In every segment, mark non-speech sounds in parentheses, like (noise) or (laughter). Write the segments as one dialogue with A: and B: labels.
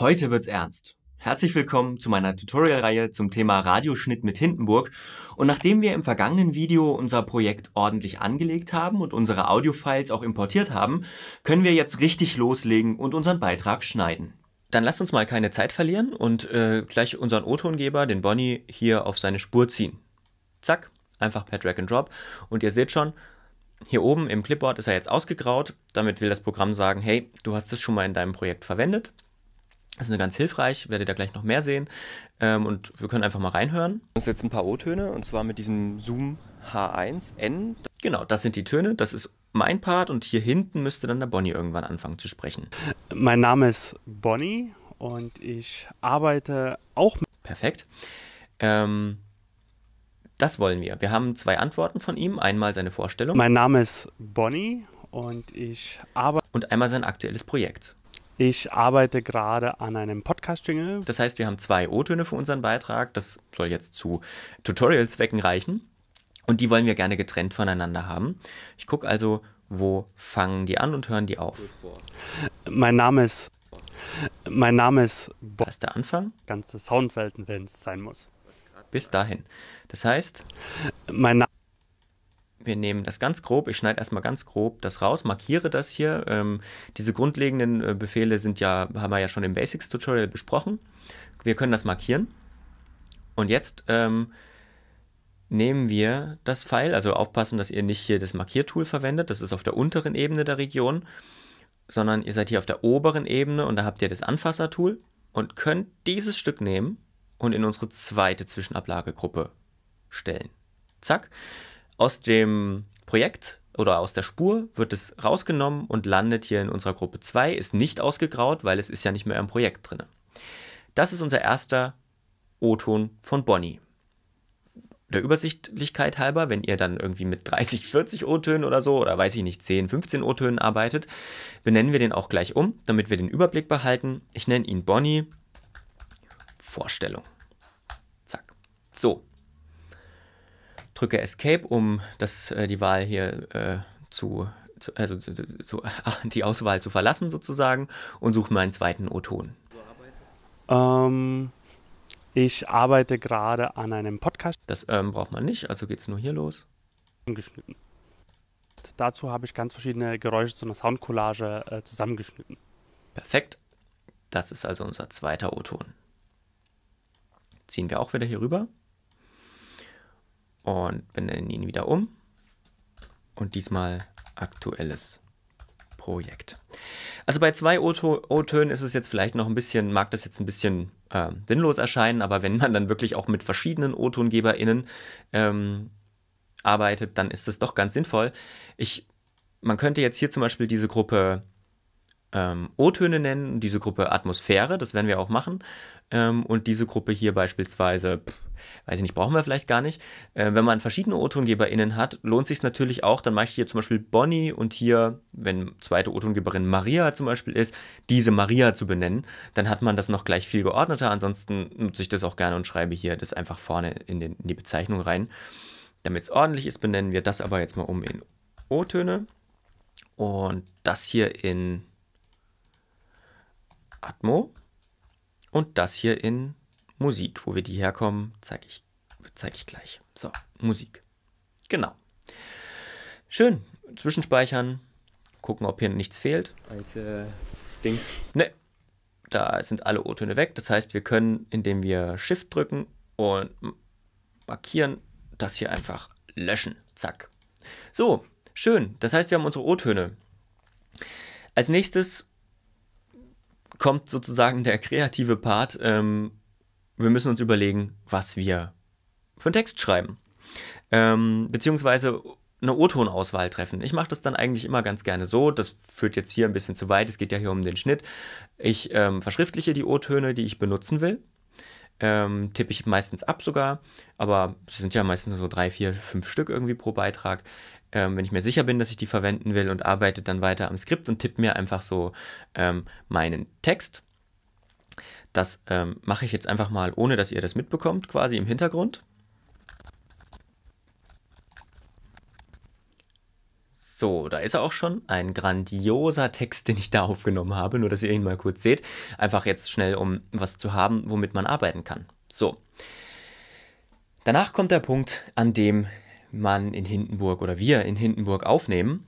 A: Heute wird's ernst. Herzlich willkommen zu meiner Tutorial-Reihe zum Thema Radioschnitt mit Hindenburg. Und nachdem wir im vergangenen Video unser Projekt ordentlich angelegt haben und unsere Audio-Files auch importiert haben, können wir jetzt richtig loslegen und unseren Beitrag schneiden. Dann lasst uns mal keine Zeit verlieren und äh, gleich unseren O-Tongeber, den Bonnie, hier auf seine Spur ziehen. Zack, einfach per Drag and Drop. Und ihr seht schon, hier oben im Clipboard ist er jetzt ausgegraut. Damit will das Programm sagen, hey, du hast es schon mal in deinem Projekt verwendet das ist ganz hilfreich, werdet ihr gleich noch mehr sehen. Ähm, und wir können einfach mal reinhören. Das sind jetzt ein paar O-Töne und zwar mit diesem Zoom H1N. Genau, das sind die Töne, das ist mein Part und hier hinten müsste dann der Bonnie irgendwann anfangen zu sprechen. Mein Name ist Bonnie und ich arbeite auch mit. Perfekt. Ähm, das wollen wir. Wir haben zwei Antworten von ihm. Einmal seine Vorstellung. Mein Name ist Bonnie und ich arbeite. Und einmal sein aktuelles Projekt. Ich arbeite gerade an einem Podcast-Jingle. Das heißt, wir haben zwei O-Töne für unseren Beitrag. Das soll jetzt zu Tutorial-Zwecken reichen. Und die wollen wir gerne getrennt voneinander haben. Ich gucke also, wo fangen die an und hören die auf. Mein Name ist. Mein Name ist. Bo das ist der Anfang. Ganze Soundwelten, wenn es sein muss. Bis dahin. Das heißt. Mein Name wir nehmen das ganz grob, ich schneide erstmal ganz grob das raus, markiere das hier. Ähm, diese grundlegenden äh, Befehle sind ja, haben wir ja schon im Basics-Tutorial besprochen. Wir können das markieren. Und jetzt ähm, nehmen wir das Pfeil, also aufpassen, dass ihr nicht hier das Markiertool verwendet, das ist auf der unteren Ebene der Region, sondern ihr seid hier auf der oberen Ebene und da habt ihr das Anfassertool und könnt dieses Stück nehmen und in unsere zweite Zwischenablagegruppe stellen. Zack. Aus dem Projekt oder aus der Spur wird es rausgenommen und landet hier in unserer Gruppe 2, ist nicht ausgegraut, weil es ist ja nicht mehr im Projekt drin. Das ist unser erster O-Ton von Bonnie. Der Übersichtlichkeit halber, wenn ihr dann irgendwie mit 30, 40 O-Tönen oder so oder weiß ich nicht, 10, 15 O-Tönen arbeitet, benennen wir den auch gleich um, damit wir den Überblick behalten. Ich nenne ihn Bonnie Vorstellung. Zack. So, drücke Escape, um das, äh, die Wahl hier äh, zu, zu, also zu, zu, (laughs) die Auswahl zu verlassen sozusagen und suche meinen zweiten O-Ton. Ähm, ich arbeite gerade an einem Podcast. Das ähm, braucht man nicht, also geht es nur hier los.
B: Geschnitten. Dazu habe ich ganz verschiedene Geräusche zu einer Soundcollage äh, zusammengeschnitten.
A: Perfekt. Das ist also unser zweiter O-Ton. Ziehen wir auch wieder hier rüber und benennen ihn wieder um. Und diesmal aktuelles Projekt. Also bei zwei O-Tönen ist es jetzt vielleicht noch ein bisschen, mag das jetzt ein bisschen äh, sinnlos erscheinen, aber wenn man dann wirklich auch mit verschiedenen O-TongeberInnen ähm, arbeitet, dann ist es doch ganz sinnvoll. Ich, man könnte jetzt hier zum Beispiel diese Gruppe ähm, O-Töne nennen, diese Gruppe Atmosphäre, das werden wir auch machen. Ähm, und diese Gruppe hier beispielsweise, pff, weiß ich nicht, brauchen wir vielleicht gar nicht. Äh, wenn man verschiedene O-TongeberInnen hat, lohnt sich natürlich auch, dann mache ich hier zum Beispiel Bonnie und hier, wenn zweite O-Tongeberin Maria zum Beispiel ist, diese Maria zu benennen. Dann hat man das noch gleich viel geordneter. Ansonsten nutze ich das auch gerne und schreibe hier das einfach vorne in, den, in die Bezeichnung rein. Damit es ordentlich ist, benennen wir das aber jetzt mal um in O-Töne. Und das hier in Atmo. Und das hier in Musik. Wo wir die herkommen, zeige ich, zeig ich gleich. So, Musik. Genau. Schön. Zwischenspeichern. Gucken, ob hier nichts fehlt. Alte äh, Dings. Ne. Da sind alle O-Töne weg. Das heißt, wir können, indem wir Shift drücken und markieren, das hier einfach löschen. Zack. So, schön. Das heißt, wir haben unsere O-Töne. Als nächstes kommt sozusagen der kreative Part. Ähm, wir müssen uns überlegen, was wir für einen Text schreiben. Ähm, beziehungsweise eine o tonauswahl treffen. Ich mache das dann eigentlich immer ganz gerne so. Das führt jetzt hier ein bisschen zu weit. Es geht ja hier um den Schnitt. Ich ähm, verschriftliche die O-Töne, die ich benutzen will. Ähm, tippe ich meistens ab sogar, aber es sind ja meistens so drei, vier, fünf Stück irgendwie pro Beitrag ähm, wenn ich mir sicher bin, dass ich die verwenden will und arbeite dann weiter am Skript und tippe mir einfach so ähm, meinen Text. Das ähm, mache ich jetzt einfach mal, ohne dass ihr das mitbekommt, quasi im Hintergrund. So, da ist er auch schon. Ein grandioser Text, den ich da aufgenommen habe, nur dass ihr ihn mal kurz seht. Einfach jetzt schnell, um was zu haben, womit man arbeiten kann. So. Danach kommt der Punkt, an dem man in Hindenburg oder wir in Hindenburg aufnehmen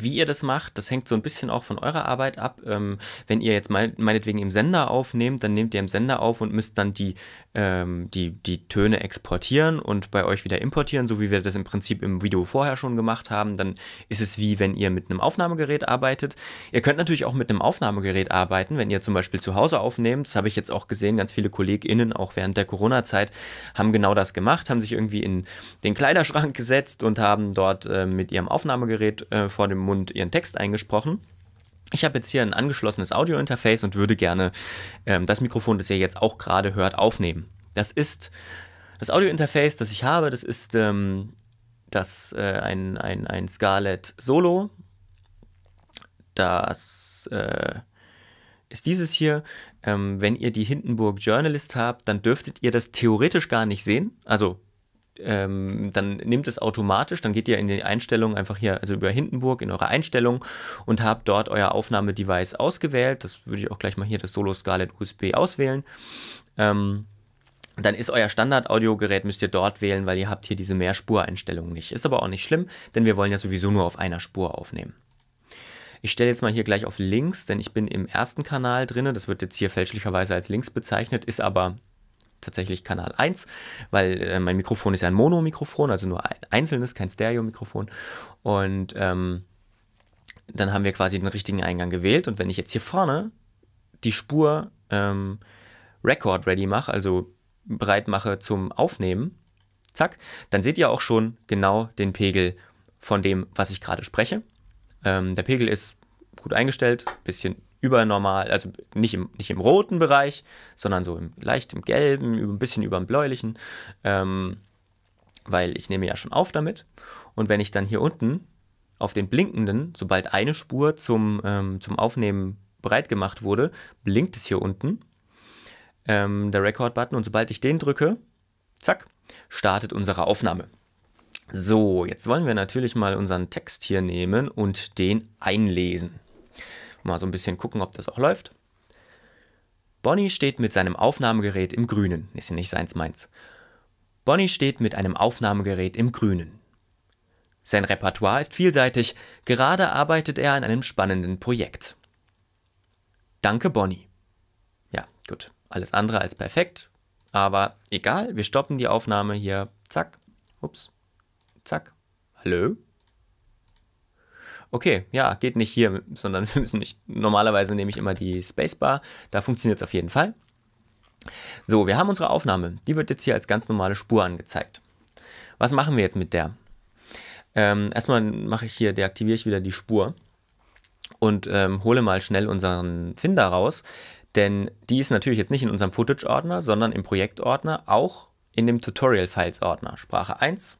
A: wie ihr das macht, das hängt so ein bisschen auch von eurer Arbeit ab. Ähm, wenn ihr jetzt mein, meinetwegen im Sender aufnehmt, dann nehmt ihr im Sender auf und müsst dann die, ähm, die, die Töne exportieren und bei euch wieder importieren, so wie wir das im Prinzip im Video vorher schon gemacht haben. Dann ist es wie wenn ihr mit einem Aufnahmegerät arbeitet. Ihr könnt natürlich auch mit einem Aufnahmegerät arbeiten, wenn ihr zum Beispiel zu Hause aufnehmt. Das habe ich jetzt auch gesehen, ganz viele KollegInnen, auch während der Corona-Zeit, haben genau das gemacht, haben sich irgendwie in den Kleiderschrank (laughs) gesetzt und haben dort äh, mit ihrem Aufnahmegerät äh, vor dem Mund ihren Text eingesprochen. Ich habe jetzt hier ein angeschlossenes Audio-Interface und würde gerne ähm, das Mikrofon, das ihr jetzt auch gerade hört, aufnehmen. Das ist das Audio-Interface, das ich habe, das ist ähm, das, äh, ein, ein, ein Scarlett Solo. Das äh, ist dieses hier. Ähm, wenn ihr die Hindenburg Journalist habt, dann dürftet ihr das theoretisch gar nicht sehen. Also ähm, dann nimmt es automatisch, dann geht ihr in die Einstellungen einfach hier, also über Hindenburg in eure Einstellung und habt dort euer Aufnahmedevice ausgewählt. Das würde ich auch gleich mal hier das Solo Scarlett USB auswählen. Ähm, dann ist euer Standard-Audiogerät, müsst ihr dort wählen, weil ihr habt hier diese Mehrspureinstellung nicht. Ist aber auch nicht schlimm, denn wir wollen ja sowieso nur auf einer Spur aufnehmen. Ich stelle jetzt mal hier gleich auf links, denn ich bin im ersten Kanal drin. Das wird jetzt hier fälschlicherweise als links bezeichnet, ist aber tatsächlich Kanal 1, weil äh, mein Mikrofon ist ja ein Mono-Mikrofon, also nur ein einzelnes, kein Stereo-Mikrofon. Und ähm, dann haben wir quasi den richtigen Eingang gewählt. Und wenn ich jetzt hier vorne die Spur ähm, Record ready mache, also bereit mache zum Aufnehmen, zack, dann seht ihr auch schon genau den Pegel von dem, was ich gerade spreche. Ähm, der Pegel ist gut eingestellt, bisschen übernormal, also nicht im, nicht im roten Bereich, sondern so im, leicht im gelben, ein bisschen über dem bläulichen, ähm, weil ich nehme ja schon auf damit. Und wenn ich dann hier unten auf den blinkenden, sobald eine Spur zum, ähm, zum Aufnehmen bereit gemacht wurde, blinkt es hier unten, ähm, der Record-Button. Und sobald ich den drücke, zack, startet unsere Aufnahme. So, jetzt wollen wir natürlich mal unseren Text hier nehmen und den einlesen. Mal so ein bisschen gucken, ob das auch läuft. Bonnie steht mit seinem Aufnahmegerät im Grünen. Ist ja nicht seins, meins. Bonnie steht mit einem Aufnahmegerät im Grünen. Sein Repertoire ist vielseitig, gerade arbeitet er an einem spannenden Projekt. Danke, Bonnie. Ja, gut. Alles andere als perfekt, aber egal, wir stoppen die Aufnahme hier. Zack. Ups. Zack. Hallo? okay, ja, geht nicht hier, sondern (laughs) wir müssen nicht. Normalerweise nehme ich immer die Spacebar. Da funktioniert es auf jeden Fall. So, wir haben unsere Aufnahme. Die wird jetzt hier als ganz normale Spur angezeigt. Was machen wir jetzt mit der? Ähm, erstmal mache ich hier, deaktiviere ich wieder die Spur und ähm, hole mal schnell unseren Finder raus, denn die ist natürlich jetzt nicht in unserem Footage-Ordner, sondern im Projekt-Ordner, auch in dem Tutorial-Files-Ordner, Sprache 1,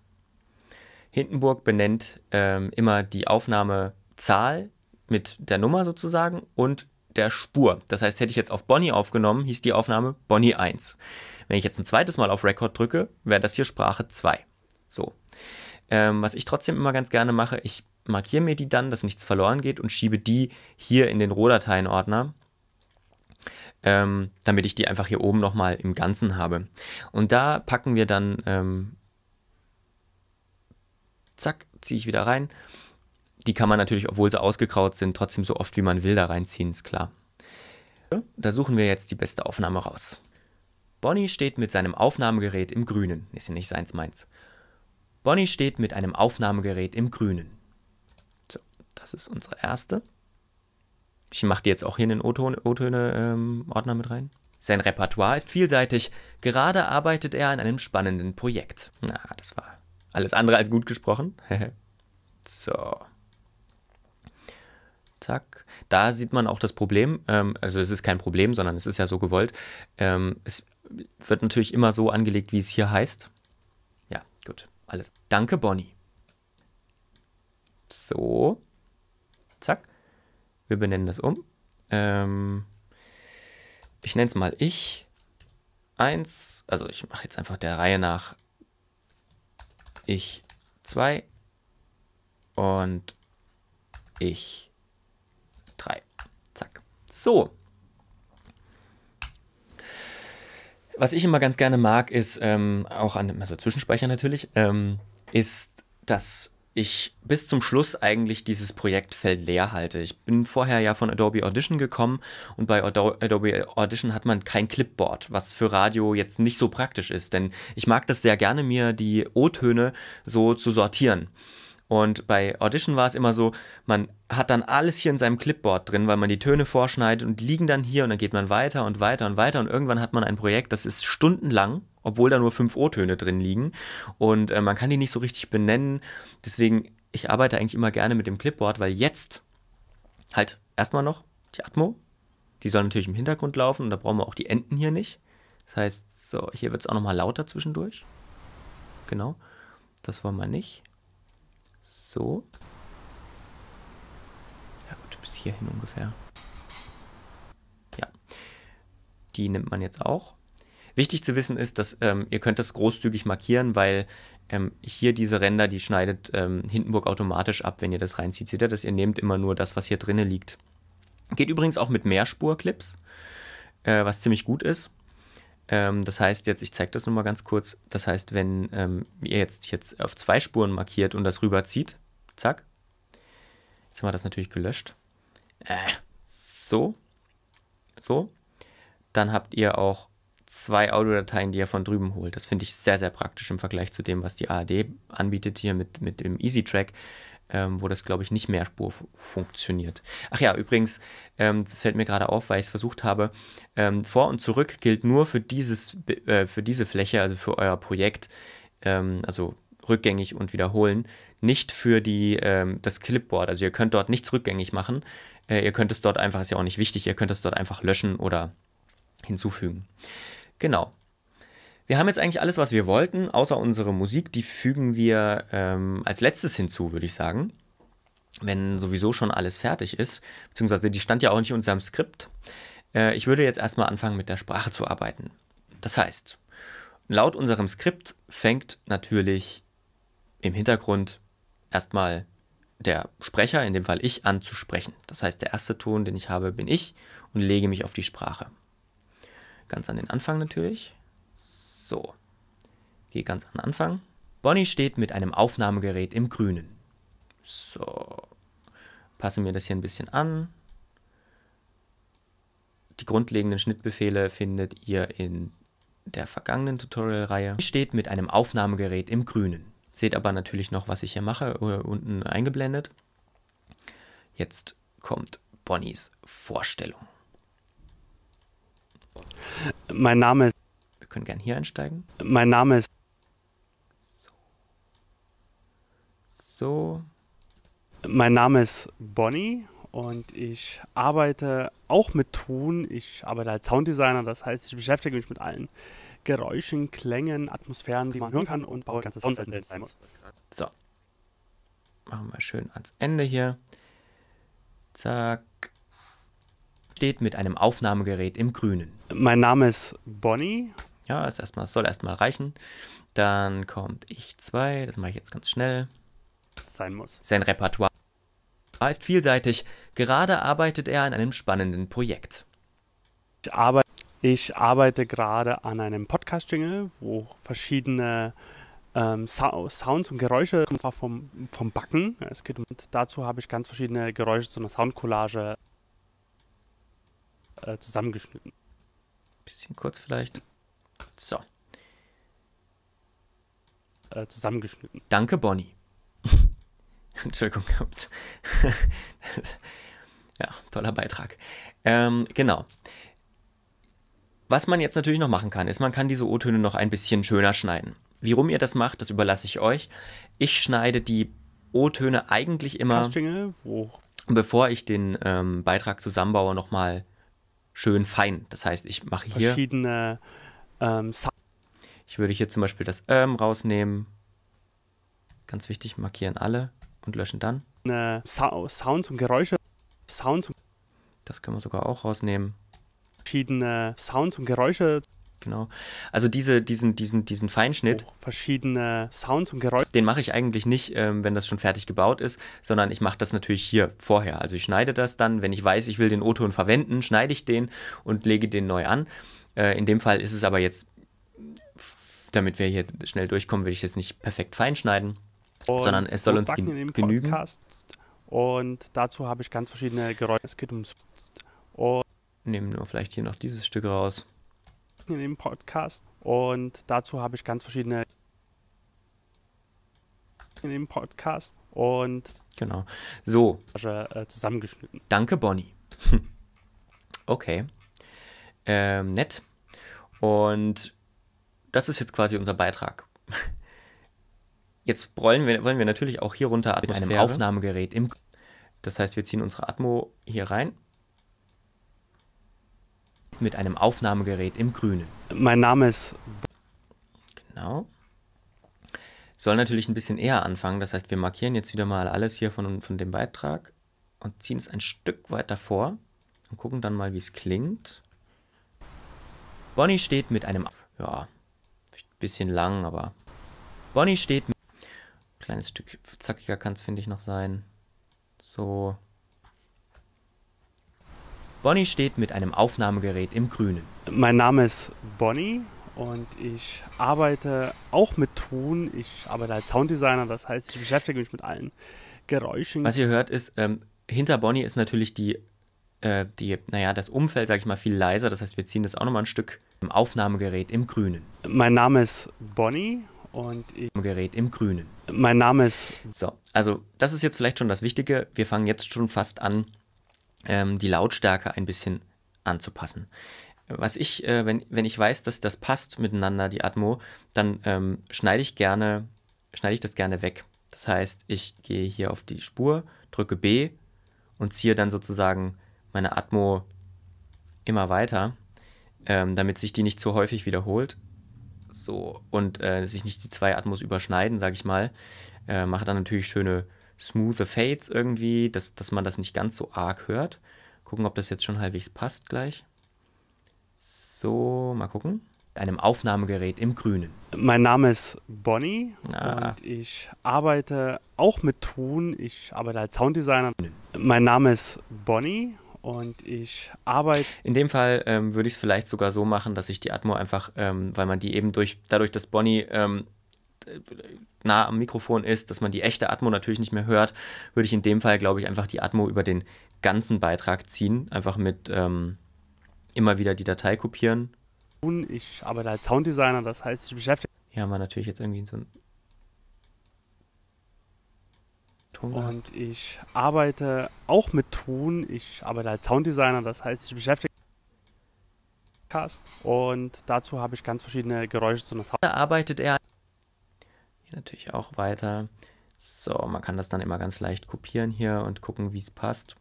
A: Hindenburg benennt ähm, immer die Aufnahmezahl mit der Nummer sozusagen und der Spur. Das heißt, hätte ich jetzt auf Bonnie aufgenommen, hieß die Aufnahme Bonnie 1. Wenn ich jetzt ein zweites Mal auf Record drücke, wäre das hier Sprache 2. So. Ähm, was ich trotzdem immer ganz gerne mache, ich markiere mir die dann, dass nichts verloren geht und schiebe die hier in den Rohdateienordner, ähm, damit ich die einfach hier oben nochmal im Ganzen habe. Und da packen wir dann ähm, zack, ziehe ich wieder rein. Die kann man natürlich, obwohl sie ausgekraut sind, trotzdem so oft wie man will da reinziehen, ist klar. Da suchen wir jetzt die beste Aufnahme raus. Bonnie steht mit seinem Aufnahmegerät im Grünen. Ist ja nicht seins, meins. Bonnie steht mit einem Aufnahmegerät im Grünen. So, das ist unsere erste. Ich mache die jetzt auch hier in den O-Töne-Ordner ähm, mit rein. Sein Repertoire ist vielseitig. Gerade arbeitet er an einem spannenden Projekt. Na, das war alles andere als gut gesprochen. (laughs) so. Zack. Da sieht man auch das Problem. Ähm, also es ist kein Problem, sondern es ist ja so gewollt. Ähm, es wird natürlich immer so angelegt, wie es hier heißt. Ja, gut. Alles. Danke, Bonnie. So. Zack. Wir benennen das um. Ähm, ich nenne es mal ich. Eins. Also ich mache jetzt einfach der Reihe nach ich 2 und ich 3. Zack. So. Was ich immer ganz gerne mag, ist ähm, auch an, also Zwischenspeicher natürlich, ähm, ist das ich bis zum Schluss eigentlich dieses Projektfeld leer halte. Ich bin vorher ja von Adobe Audition gekommen und bei Adobe Audition hat man kein Clipboard, was für Radio jetzt nicht so praktisch ist, denn ich mag das sehr gerne, mir die O-Töne so zu sortieren. Und bei Audition war es immer so, man hat dann alles hier in seinem Clipboard drin, weil man die Töne vorschneidet und liegen dann hier und dann geht man weiter und weiter und weiter und irgendwann hat man ein Projekt, das ist stundenlang obwohl da nur fünf O-Töne drin liegen. Und äh, man kann die nicht so richtig benennen. Deswegen, ich arbeite eigentlich immer gerne mit dem Clipboard, weil jetzt halt erstmal noch die Atmo. Die soll natürlich im Hintergrund laufen und da brauchen wir auch die Enden hier nicht. Das heißt, so, hier wird es auch nochmal lauter zwischendurch. Genau. Das wollen wir nicht. So. Ja gut, bis hierhin ungefähr. Ja. Die nimmt man jetzt auch. Wichtig zu wissen ist, dass ähm, ihr könnt das großzügig markieren, weil ähm, hier diese Ränder, die schneidet ähm, Hindenburg automatisch ab, wenn ihr das reinzieht. Seht ihr dass Ihr nehmt immer nur das, was hier drinnen liegt. Geht übrigens auch mit Mehrspur-Clips, äh, was ziemlich gut ist. Ähm, das heißt jetzt, ich zeige das nochmal ganz kurz, das heißt, wenn ähm, ihr jetzt, jetzt auf zwei Spuren markiert und das rüberzieht, zack, jetzt haben wir das natürlich gelöscht, äh, so, so, dann habt ihr auch zwei Audiodateien, die er von drüben holt. Das finde ich sehr, sehr praktisch im Vergleich zu dem, was die ARD anbietet hier mit, mit dem Easy Track, ähm, wo das, glaube ich, nicht mehr Spur funktioniert. Ach ja, übrigens, ähm, das fällt mir gerade auf, weil ich es versucht habe. Ähm, vor und zurück gilt nur für, dieses, äh, für diese Fläche, also für euer Projekt, ähm, also rückgängig und wiederholen, nicht für die, ähm, das Clipboard. Also ihr könnt dort nichts rückgängig machen. Äh, ihr könnt es dort einfach, ist ja auch nicht wichtig, ihr könnt es dort einfach löschen oder hinzufügen. Genau. Wir haben jetzt eigentlich alles, was wir wollten, außer unsere Musik, die fügen wir ähm, als letztes hinzu, würde ich sagen. Wenn sowieso schon alles fertig ist, beziehungsweise die stand ja auch nicht in unserem Skript. Äh, ich würde jetzt erstmal anfangen, mit der Sprache zu arbeiten. Das heißt, laut unserem Skript fängt natürlich im Hintergrund erstmal der Sprecher, in dem Fall ich, an zu sprechen. Das heißt, der erste Ton, den ich habe, bin ich und lege mich auf die Sprache. Ganz an den Anfang natürlich. So. Gehe ganz an den Anfang. Bonnie steht mit einem Aufnahmegerät im Grünen. So. Passe mir das hier ein bisschen an. Die grundlegenden Schnittbefehle findet ihr in der vergangenen Tutorial-Reihe. Steht mit einem Aufnahmegerät im Grünen. Seht aber natürlich noch, was ich hier mache, äh, unten eingeblendet. Jetzt kommt Bonnies Vorstellung. Mein Name
B: ist. Wir können gern hier einsteigen. Mein Name ist. So. So. Mein Name ist Bonnie und ich arbeite auch mit Ton. Ich arbeite als Sounddesigner, das heißt, ich beschäftige mich mit allen Geräuschen, Klängen, Atmosphären, die man hören kann und baue ganze Soundwelten
A: So. Machen wir schön ans Ende hier. Zack steht mit einem Aufnahmegerät im Grünen. Mein Name ist Bonnie. Ja, ist erstmal, soll erstmal reichen. Dann kommt ich zwei, das mache ich jetzt ganz schnell.
B: Sein muss.
A: Sein Repertoire ist vielseitig. Gerade arbeitet er an einem spannenden Projekt. Ich arbeite, ich arbeite gerade
B: an einem Podcast-Jingle, wo verschiedene ähm, so Sounds und Geräusche, und zwar vom, vom Backen. Es geht um, dazu habe ich ganz verschiedene Geräusche zu einer Soundcollage äh, zusammengeschnitten.
A: Bisschen kurz vielleicht. So.
B: Äh, zusammengeschnitten.
A: Danke, Bonnie. (laughs) Entschuldigung. (laughs) ja, toller Beitrag. Ähm, genau. Was man jetzt natürlich noch machen kann, ist, man kann diese O-Töne noch ein bisschen schöner schneiden. Wie rum ihr das macht, das überlasse ich euch. Ich schneide die O-Töne eigentlich immer, bevor ich den ähm, Beitrag zusammenbaue, nochmal schön fein. Das heißt, ich mache hier. Verschiedene. Ähm, ich würde hier zum Beispiel das ähm rausnehmen. Ganz wichtig, markieren alle und löschen dann.
B: So Sounds und Geräusche. Sounds.
A: Das können wir sogar auch rausnehmen.
B: Verschiedene Sounds und Geräusche
A: Genau. Also diese, diesen, diesen, diesen Feinschnitt. Auch verschiedene Sounds und Geräusche. Den mache ich eigentlich nicht, ähm, wenn das schon fertig gebaut ist, sondern ich mache das natürlich hier vorher. Also ich schneide das dann, wenn ich weiß, ich will den O-Ton verwenden, schneide ich den und lege den neu an. Äh, in dem Fall ist es aber jetzt, damit wir hier schnell durchkommen, will ich jetzt nicht perfekt feinschneiden, und sondern es soll uns gen genügen.
B: Podcast. Und dazu habe ich ganz verschiedene Geräusche. Es geht ums. Und
A: Nehmen nur vielleicht hier noch dieses Stück raus
B: in dem Podcast und dazu habe ich ganz verschiedene in dem Podcast und genau so äh, zusammengeschnitten. Danke,
A: Bonnie. (laughs) okay, ähm, nett. Und das ist jetzt quasi unser Beitrag. (laughs) Jetzt wollen wir, wollen wir natürlich auch hier runter Atmosphäre. mit einem Aufnahmegerät. Im das heißt, wir ziehen unsere Atmo hier rein mit einem Aufnahmegerät im Grünen. Mein Name ist. Genau. Soll natürlich ein bisschen eher anfangen. Das heißt, wir markieren jetzt wieder mal alles hier von, von dem Beitrag und ziehen es ein Stück weiter vor und gucken dann mal, wie es klingt. Bonnie steht mit einem. Ja, bisschen lang, aber. Bonnie steht mit. Kleines Stück zackiger kann es, finde ich, noch sein. So. Bonnie steht mit einem Aufnahmegerät im Grünen. Mein Name ist Bonnie
B: und ich arbeite auch mit Ton. Ich arbeite als Sounddesigner, das heißt, ich beschäftige mich mit allen Geräuschen. Was ihr
A: hört ist, ähm, hinter Bonnie ist natürlich die, äh, die, naja, das Umfeld, sag ich mal, viel leiser. Das heißt, wir ziehen das auch nochmal ein Stück im Aufnahmegerät im Grünen. Mein Name ist Bonnie und ich Gerät im Grünen. Mein Name ist. So, also das ist jetzt vielleicht schon das Wichtige. Wir fangen jetzt schon fast an, ähm, die Lautstärke ein bisschen anzupassen. Was ich, äh, wenn, wenn ich weiß, dass das passt miteinander, die Atmo, dann ähm, schneide ich gerne, schneide ich das gerne weg. Das heißt, ich gehe hier auf die Spur, drücke B und ziehe dann sozusagen meine Atmo immer weiter, ähm, damit sich die nicht zu häufig wiederholt. So, und äh, sich nicht die zwei Atmos überschneiden, sage ich mal. Äh, mache dann natürlich schöne smoother Fades irgendwie, dass, dass man das nicht ganz so arg hört. Gucken, ob das jetzt schon halbwegs passt gleich. So, mal gucken. Einem Aufnahmegerät im Grünen. Mein Name ist Bonnie ah. und
B: ich arbeite auch mit Ton. Ich arbeite als Sounddesigner. Mein Name ist Bonnie und ich
A: arbeite. In dem Fall ähm, würde ich es vielleicht sogar so machen, dass ich die Atmo einfach, ähm, weil man die eben durch, dadurch, dass Bonnie ähm, nah am Mikrofon ist, dass man die echte Atmo natürlich nicht mehr hört, würde ich in dem Fall, glaube ich, einfach die Atmo über den ganzen Beitrag ziehen. Einfach mit ähm, immer wieder die Datei kopieren.
B: Ich arbeite als Sounddesigner, das heißt, ich beschäftige. Hier haben wir natürlich jetzt irgendwie so ein. Und ich arbeite auch mit Ton. Ich arbeite als Sounddesigner, das heißt, ich beschäftige. Und dazu habe ich ganz verschiedene Geräusche zu einer Sound. Da arbeitet er
A: natürlich auch weiter. So, man kann das dann immer ganz leicht kopieren hier und gucken, wie es passt.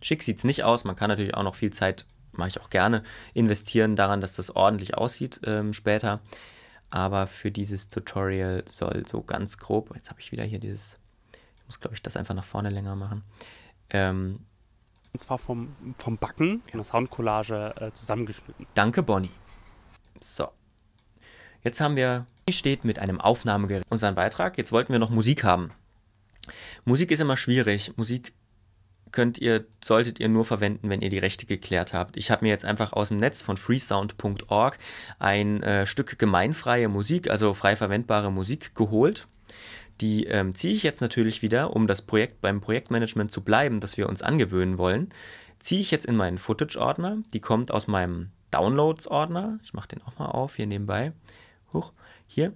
A: Schick sieht es nicht aus. Man kann natürlich auch noch viel Zeit, mache ich auch gerne, investieren daran, dass das ordentlich aussieht ähm, später. Aber für dieses Tutorial soll so ganz grob, jetzt habe ich wieder hier dieses, ich muss glaube ich das einfach nach vorne länger machen. Ähm,
B: und zwar vom, vom Backen in der Soundcollage äh, zusammengeschnitten.
A: Danke, Bonnie. So. Jetzt haben wir steht mit einem Aufnahmegerät. Unseren Beitrag. Jetzt wollten wir noch Musik haben. Musik ist immer schwierig. Musik könnt ihr, solltet ihr nur verwenden, wenn ihr die Rechte geklärt habt. Ich habe mir jetzt einfach aus dem Netz von freesound.org ein äh, Stück gemeinfreie Musik, also frei verwendbare Musik geholt. Die ähm, ziehe ich jetzt natürlich wieder, um das Projekt beim Projektmanagement zu bleiben, das wir uns angewöhnen wollen. Ziehe ich jetzt in meinen Footage-Ordner. Die kommt aus meinem Downloads-Ordner. Ich mache den auch mal auf hier nebenbei hoch, hier.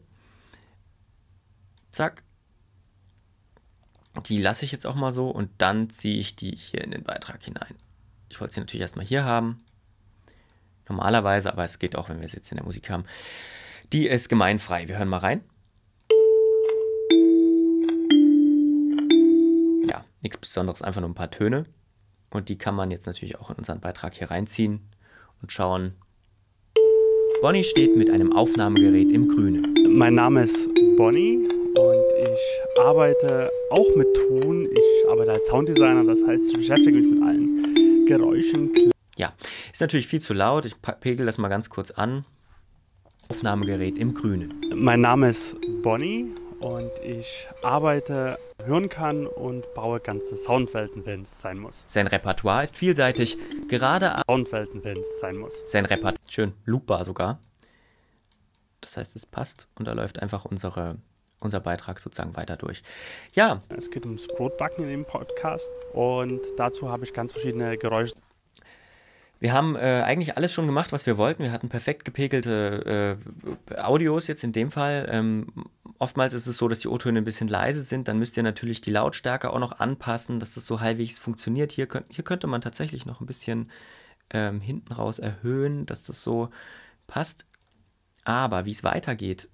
A: Zack. Die lasse ich jetzt auch mal so und dann ziehe ich die hier in den Beitrag hinein. Ich wollte sie natürlich erstmal hier haben. Normalerweise, aber es geht auch, wenn wir es jetzt in der Musik haben. Die ist gemeinfrei. Wir hören mal rein. Ja, nichts Besonderes, einfach nur ein paar Töne. Und die kann man jetzt natürlich auch in unseren Beitrag hier reinziehen und schauen, Bonnie steht mit einem Aufnahmegerät im Grünen. Mein Name ist Bonnie und
B: ich arbeite auch mit Ton. Ich arbeite als Sounddesigner, das heißt, ich beschäftige mich mit allen Geräuschen.
A: Ja, ist natürlich viel zu laut. Ich pegel das mal ganz kurz an. Aufnahmegerät im Grünen. Mein Name ist Bonnie
B: und ich arbeite, hören kann und baue ganze Soundwelten, wenn es sein muss.
A: Sein Repertoire ist vielseitig, gerade
B: an Soundwelten, wenn es sein muss. Sein
A: Repertoire, schön, loopbar sogar. Das heißt, es passt und da läuft einfach unsere, unser Beitrag sozusagen weiter durch.
B: Ja. Es geht ums Brotbacken in dem Podcast und
A: dazu habe ich ganz verschiedene Geräusche. Wir haben äh, eigentlich alles schon gemacht, was wir wollten. Wir hatten perfekt gepegelte äh, Audios jetzt in dem Fall. Ähm, Oftmals ist es so, dass die O-Töne ein bisschen leise sind, dann müsst ihr natürlich die Lautstärke auch noch anpassen, dass das so halbwegs funktioniert. Hier, könnt, hier könnte man tatsächlich noch ein bisschen ähm, hinten raus erhöhen, dass das so passt. Aber wie es weitergeht,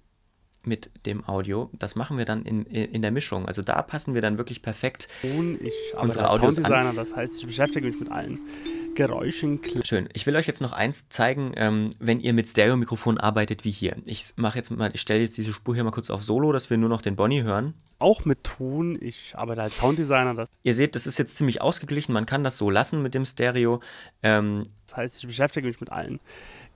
A: mit dem Audio. Das machen wir dann in, in der Mischung. Also da passen wir dann wirklich perfekt ich, unsere Audios Sounddesigner,
B: an. Das heißt, ich beschäftige mich mit allen
A: Geräuschen. Schön. Ich will euch jetzt noch eins zeigen, ähm, wenn ihr mit Stereo-Mikrofon arbeitet wie hier. Ich mache jetzt mal, ich stelle jetzt diese Spur hier mal kurz auf Solo, dass wir nur noch den Bonnie hören. Auch mit Ton. Ich arbeite als Sounddesigner. Das ihr seht, das ist jetzt ziemlich ausgeglichen. Man kann das so lassen mit dem Stereo. Ähm, das heißt, ich beschäftige mich mit allen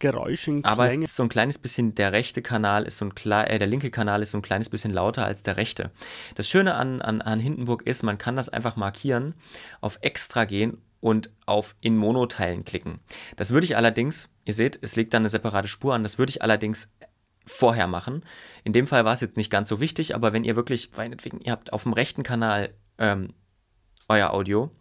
B: Geräuschen, Aber Klänge. es ist
A: so ein kleines bisschen, der rechte Kanal ist so ein äh, der linke Kanal ist so ein kleines bisschen lauter als der rechte. Das Schöne an, an, an Hindenburg ist, man kann das einfach markieren, auf extra gehen und auf in Mono teilen klicken. Das würde ich allerdings, ihr seht, es legt dann eine separate Spur an, das würde ich allerdings vorher machen. In dem Fall war es jetzt nicht ganz so wichtig, aber wenn ihr wirklich, meinetwegen, ihr habt auf dem rechten Kanal ähm, euer Audio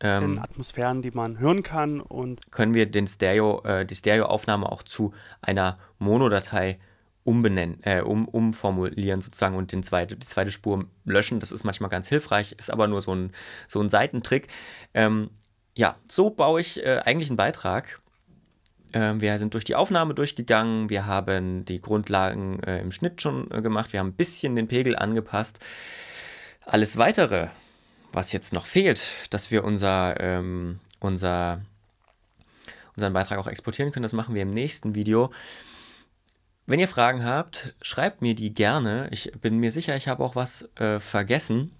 A: ähm, Atmosphären,
B: die man hören kann. Und
A: können wir den Stereo, äh, die Stereoaufnahme auch zu einer Monodatei umbenennen, äh, um, umformulieren sozusagen und den zweite, die zweite Spur löschen. Das ist manchmal ganz hilfreich, ist aber nur so ein, so ein Seitentrick. Ähm, ja, so baue ich äh, eigentlich einen Beitrag. Ähm, wir sind durch die Aufnahme durchgegangen, wir haben die Grundlagen äh, im Schnitt schon äh, gemacht, wir haben ein bisschen den Pegel angepasst. Alles weitere was jetzt noch fehlt, dass wir unser, ähm, unser, unseren Beitrag auch exportieren können, das machen wir im nächsten Video. Wenn ihr Fragen habt, schreibt mir die gerne. Ich bin mir sicher, ich habe auch was äh, vergessen.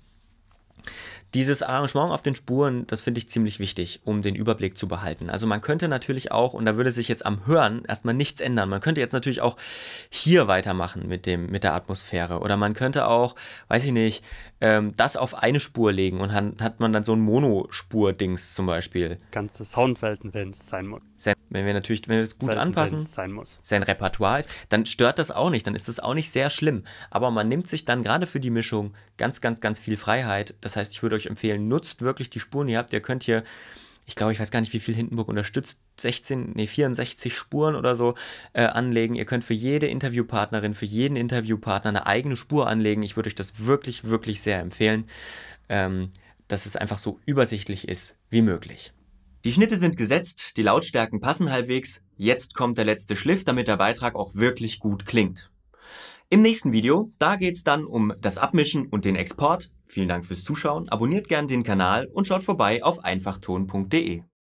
A: Dieses Arrangement auf den Spuren, das finde ich ziemlich wichtig, um den Überblick zu behalten. Also man könnte natürlich auch, und da würde sich jetzt am Hören erstmal nichts ändern, man könnte jetzt natürlich auch hier weitermachen mit, dem, mit der Atmosphäre. Oder man könnte auch, weiß ich nicht, ähm, das auf eine Spur legen und dann hat man dann so ein Monospur-Dings zum Beispiel. Ganze Soundwelten, wenn es sein muss. Sein, wenn wir natürlich, wenn wir das gut Welten, anpassen, sein, muss. sein Repertoire ist, dann stört das auch nicht, dann ist das auch nicht sehr schlimm. Aber man nimmt sich dann gerade für die Mischung ganz, ganz, ganz viel Freiheit. Das heißt, ich würde euch euch empfehlen. Nutzt wirklich die Spuren, die ihr habt. Ihr könnt hier, ich glaube, ich weiß gar nicht, wie viel Hindenburg unterstützt, 16, nee, 64 Spuren oder so äh, anlegen. Ihr könnt für jede Interviewpartnerin, für jeden Interviewpartner eine eigene Spur anlegen. Ich würde euch das wirklich, wirklich sehr empfehlen, ähm, dass es einfach so übersichtlich ist wie möglich. Die Schnitte sind gesetzt, die Lautstärken passen halbwegs. Jetzt kommt der letzte Schliff, damit der Beitrag auch wirklich gut klingt. Im nächsten Video, da geht es dann um das Abmischen und den Export. Vielen Dank fürs Zuschauen, abonniert gern den Kanal und schaut vorbei auf einfachton.de.